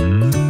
Mm-hmm.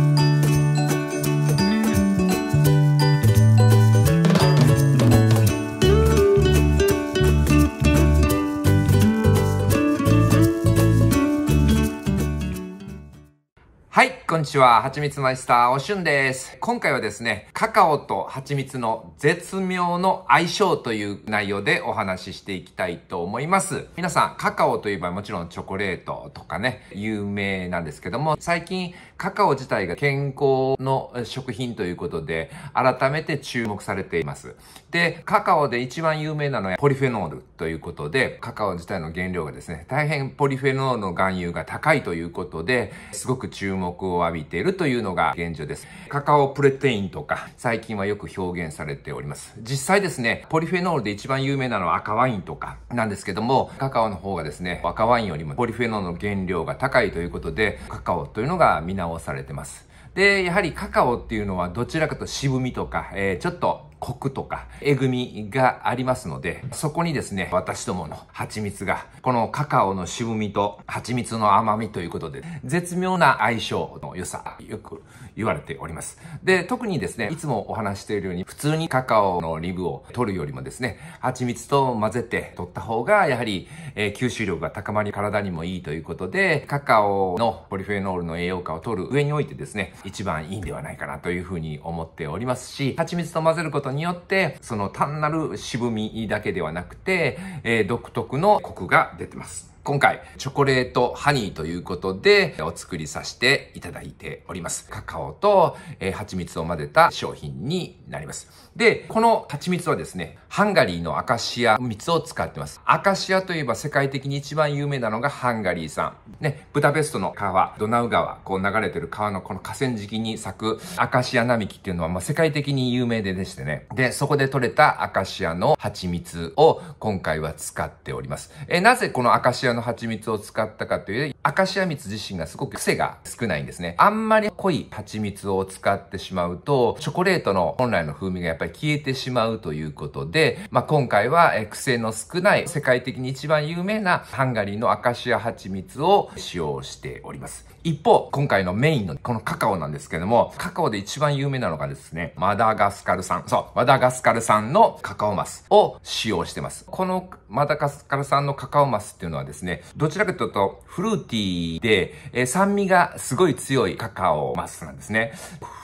こんにちは。はちみつマイスター、おしゅんです。今回はですね、カカオと蜂蜜の絶妙の相性という内容でお話ししていきたいと思います。皆さん、カカオといえばもちろんチョコレートとかね、有名なんですけども、最近カカオ自体が健康の食品ということで、改めて注目されています。で、カカオで一番有名なのはポリフェノールということで、カカオ自体の原料がですね、大変ポリフェノールの含有が高いということで、すごく注目を浴びているというのが現状です。カカオプレテインとか最近はよく表現されております。実際ですね、ポリフェノールで一番有名なのは赤ワインとかなんですけども、カカオの方がですね、赤ワインよりもポリフェノールの原料が高いということで、カカオというのが見直されてます。で、やはりカカオっていうのはどちらかと渋みとか、えー、ちょっとコクとか、えぐみがありますので、そこにですね、私どもの蜂蜜が、このカカオの渋みと蜂蜜の甘みということで、絶妙な相性の良さ、よく言われております。で、特にですね、いつもお話しているように、普通にカカオのリブを取るよりもですね、蜂蜜と混ぜて取った方が、やはり、えー、吸収力が高まり体にもいいということで、カカオのポリフェノールの栄養価を取る上においてですね、一番いいんではないかなというふうに思っておりますし、蜂蜜と混ぜることことによって、その単なる渋みだけではなくて、えー、独特のコクが出てます。今回、チョコレートハニーということで、お作りさせていただいております。カカオと、えー、蜂蜜を混ぜた商品になります。で、この蜂蜜はですね、ハンガリーのアカシア蜜を使ってます。アカシアといえば世界的に一番有名なのがハンガリーさん。ね、ブダペストの川、ドナウ川、こう流れてる川のこの河川敷に咲くアカシア並木っていうのは、まあ、世界的に有名ででしてね。で、そこで採れたアカシアの蜂蜜を今回は使っております。えなぜこのアカシアらの蜂蜜を使ったかというアカシア蜜自身がすごく癖が少ないんですね。あんまり濃い蜂蜜を使ってしまうと、チョコレートの本来の風味がやっぱり消えてしまうということで、まあ、今回は癖の少ない世界的に一番有名なハンガリーのアカシア蜂蜜を使用しております。一方、今回のメインのこのカカオなんですけども、カカオで一番有名なのがですね、マダガスカル産、そう、マダガスカル産のカカオマスを使用してます。このマダガスカル産のカカオマスっていうのはですね、どちらかというとフルーティーで、えー、酸味がすごい強いカカオマスなんですね。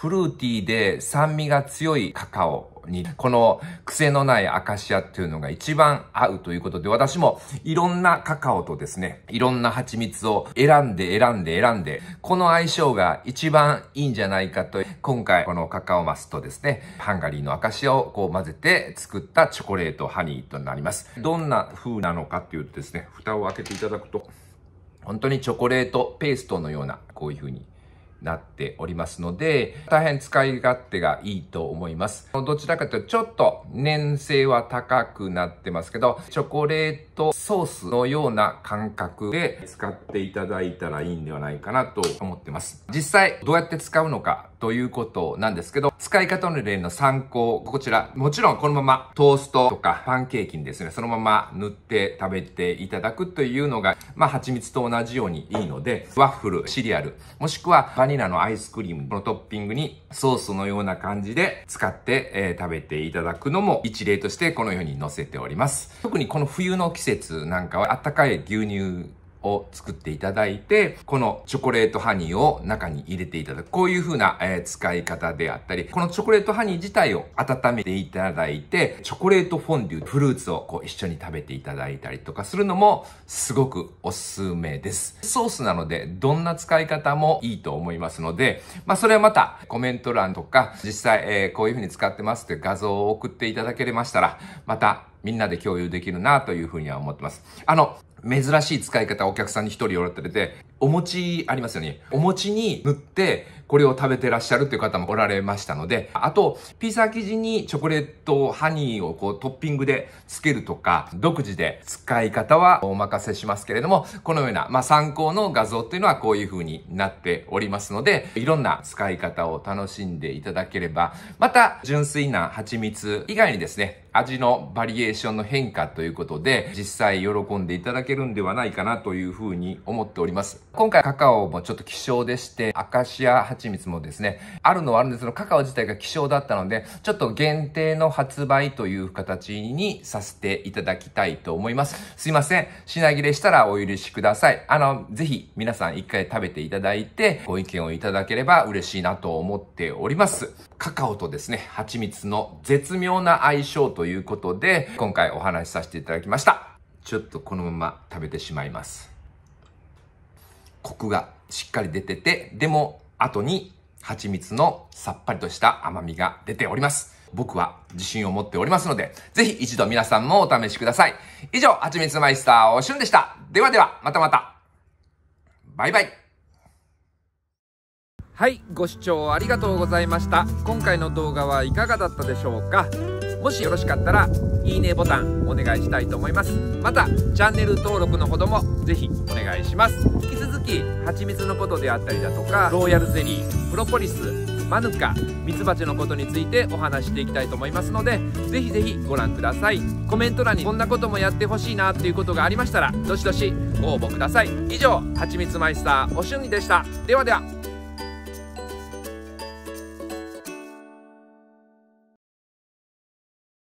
フルーティーで酸味が強いカカオにこの癖のないアカシアっていうのが一番合うということで、私もいろんなカカオとですね、いろんな蜂蜜を選んで選んで選んで、この相性が一番いいんじゃないかと、今回このカカオマスとですね、ハンガリーのアカシアをこう混ぜて作ったチョコレートハニーとなります。どんな風なのかっていうとですね、蓋を開けていただくと、本当にチョコレートペーストのような、こういう風になっておりますので、大変使い勝手がいいと思います。どちらかというと、ちょっと粘性は高くなってますけど、チョコレートソースのような感覚で使っていただいたらいいんではないかなと思ってます。実際、どうやって使うのかということなんですけど、使い方の例の参考、こちら、もちろんこのままトーストとかパンケーキにですね、そのまま塗って食べていただくというのが、まあ、蜂蜜と同じようにいいので、ワッフル、シリアル、もしくはバニラのアイスクリームのトッピングにソースのような感じで使って、えー、食べていただくのも一例としてこのように載せております。特にこの冬の季節なんかはあったかい牛乳を作っていただいて、このチョコレートハニーを中に入れていただく。こういう風な、えー、使い方であったり、このチョコレートハニー自体を温めていただいて、チョコレートフォンデュ、フルーツをこう一緒に食べていただいたりとかするのもすごくおすすめです。ソースなので、どんな使い方もいいと思いますので、まあそれはまたコメント欄とか、実際、えー、こういう風に使ってますって画像を送っていただけれましたら、またみんなで共有できるなというふうには思ってます。あの、珍しい使い方お客さんに一人おられて、お餅ありますよね。お餅に塗って、これを食べてらっしゃるっていう方もおられましたので、あと、ピザ生地にチョコレート、ハニーをこうトッピングでつけるとか、独自で使い方はお任せしますけれども、このような、まあ、参考の画像っていうのはこういう風になっておりますので、いろんな使い方を楽しんでいただければ、また、純粋な蜂蜜以外にですね、味のバリエーションの変化ということで、実際喜んでいただけるんではないかなというふうに思っております。今回カカオもちょっと希少でして、アカシア蜂蜜もですね、あるのはあるんですけど、カカオ自体が希少だったので、ちょっと限定の発売という形にさせていただきたいと思います。すいません。品切れしたらお許しください。あの、ぜひ皆さん一回食べていただいて、ご意見をいただければ嬉しいなと思っております。カカオとですね、蜂蜜の絶妙な相性とということで、今回お話しさせていただきました。ちょっとこのまま食べてしまいます。コクがしっかり出てて、でも後に蜂蜜のさっぱりとした甘みが出ております。僕は自信を持っておりますので、ぜひ一度皆さんもお試しください。以上、蜂蜜マイスターおしゅんでした。ではでは、またまた。バイバイ。はい、ご視聴ありがとうございました。今回の動画はいかがだったでしょうかもしよろしかったらいいねボタンお願いしたいと思いますまたチャンネル登録のほどもぜひお願いします引き続き蜂蜜のことであったりだとかローヤルゼリープロポリスマヌカミツバチのことについてお話していきたいと思いますのでぜひぜひご覧くださいコメント欄にこんなこともやってほしいなっていうことがありましたらどしどしご応募ください以上はちみつマイスターおしゅんでしたではでは